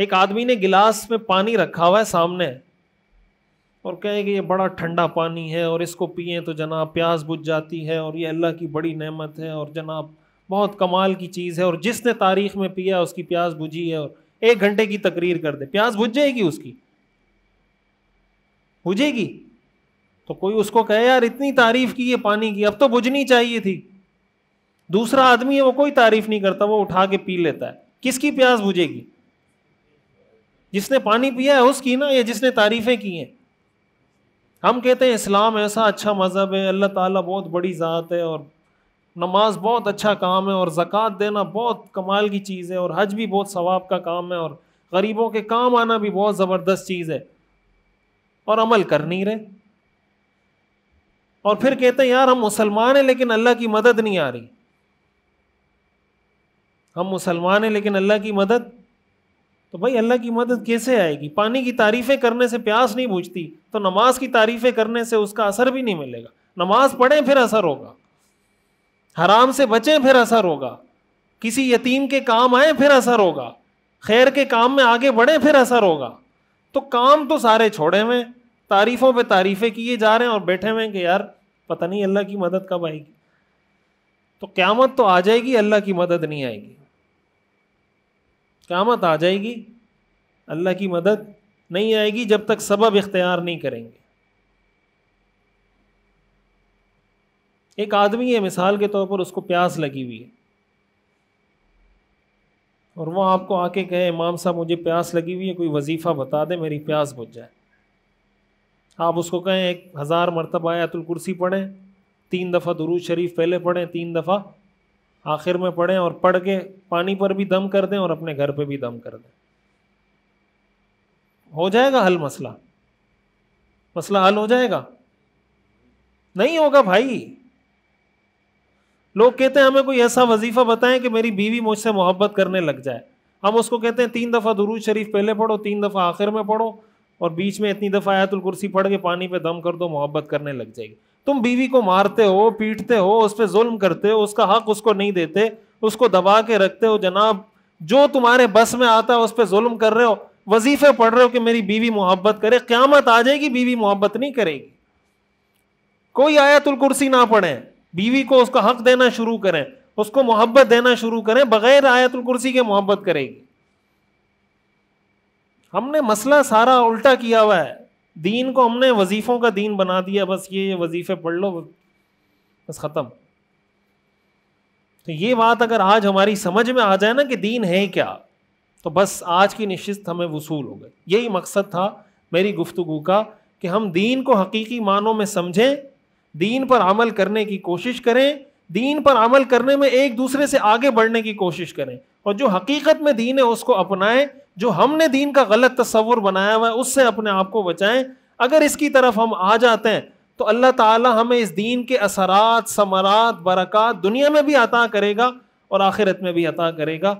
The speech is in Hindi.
एक आदमी ने गिलास में पानी रखा हुआ है सामने और कहे कि ये बड़ा ठंडा पानी है और इसको पिए तो जनाब प्यास बुझ जाती है और ये अल्लाह की बड़ी नेमत है और जनाब बहुत कमाल की चीज़ है और जिसने तारीख में पिया उसकी प्यास बुझी है और एक घंटे की तकरीर कर दे प्यास बुझ जाएगी उसकी बुझेगी तो कोई उसको कहे यार इतनी तारीफ़ की है पानी की अब तो बुझनी चाहिए थी दूसरा आदमी है वो कोई तारीफ़ नहीं करता वो उठा के पी लेता है किसकी प्यास बुझेगी जिसने पानी पिया है उसकी ना या जिसने तारीफ़ें की हैं हम कहते हैं इस्लाम ऐसा अच्छा मज़हब है अल्लाह ताला बहुत बड़ी ज़ात है और नमाज बहुत अच्छा काम है और ज़क़़त देना बहुत कमाल की चीज़ है और हज भी बहुत सवाब का काम है और गरीबों के काम आना भी बहुत ज़बरदस्त चीज़ है और अमल कर नहीं रहे और फिर कहते हैं यार हम मुसलमान हैं लेकिन अल्लाह की मदद नहीं आ रही हम मुसलमान हैं लेकिन अल्लाह की मदद तो भाई अल्लाह की मदद कैसे आएगी पानी की तारीफ़ें करने से प्यास नहीं बुझती तो नमाज की तारीफ़ें करने से उसका असर भी नहीं मिलेगा नमाज पढ़ें फिर असर होगा हराम से बचें फिर असर होगा किसी यतीम के काम आए फिर असर होगा खैर के काम में आगे बढ़ें फिर असर होगा तो काम तो सारे छोड़े हुए तारीफ़ों पे तारीफ़ें किए जा रहे हैं और बैठे हुए हैं कि यार पता नहीं अल्लाह की मदद कब आएगी तो क्यामत तो आ जाएगी अल्लाह की मदद नहीं आएगी क़्यामत आ जाएगी अल्लाह की मदद नहीं आएगी जब तक सबब इख्तियार नहीं करेंगे एक आदमी है मिसाल के तौर पर उसको प्यास लगी हुई है और वो आपको आके कहे इमाम साहब मुझे प्यास लगी हुई है कोई वजीफ़ा बता दे मेरी प्यास बुझ जाए आप उसको कहें एक हज़ार मरतबा आयतुल कुर्सी पढ़ें तीन दफ़ा दरूज शरीफ पहले पढ़ें तीन दफ़ा आखिर में पढ़ें और पढ़ के पानी पर भी दम कर दें और अपने घर पे भी दम कर दें हो जाएगा हल मसला मसला हल हो जाएगा नहीं होगा भाई लोग कहते हैं हमें कोई ऐसा वजीफा बताएं कि मेरी बीवी मुझसे मोहब्बत करने लग जाए हम उसको कहते हैं तीन दफ़ा दुरूज शरीफ पहले पढ़ो तीन दफ़ा आखिर में पढ़ो और बीच में इतनी दफ़ा आयतुल कुर्सी पढ़ के पानी पे दम कर दो मोहब्बत करने लग जाएगी तुम बीवी को मारते हो पीटते हो उस पर जुल्म करते हो उसका हक उसको नहीं देते उसको दबा के रखते हो जनाब जो तुम्हारे बस में आता है उस पर जुल्म कर रहे हो वजीफे पढ़ रहे हो कि मेरी बीवी मोहब्बत करे क्यामत आ जाएगी बीवी मोहब्बत नहीं करेगी कोई आयतुल कुर्सी ना पढ़े बीवी को उसका हक देना शुरू करें उसको मोहब्बत देना शुरू करें बगैर आयतुल कुर्सी के मोहब्बत करेगी हमने मसला सारा उल्टा किया हुआ है दीन को हमने वजीफ़ों का दीन बना दिया बस ये वजीफ़े पढ़ लो बस ख़त्म तो ये बात अगर आज हमारी समझ में आ जाए ना कि दीन है क्या तो बस आज की निश्चित हमें वसूल हो गई यही मकसद था मेरी गुफ्तु का कि हम दीन को हकीकी मानों में समझें दीन पर अमल करने की कोशिश करें दीन पर अमल करने में एक दूसरे से आगे बढ़ने की कोशिश करें और जो हकीकत में दीन है उसको अपनाएं जो हमने दीन का गलत तस्वुर बनाया हुआ है उससे अपने आप को बचाएं अगर इसकी तरफ हम आ जाते हैं तो अल्लाह ताला हमें इस दीन के असरात समरात बरक़ात दुनिया में भी अता करेगा और आखिरत में भी अता करेगा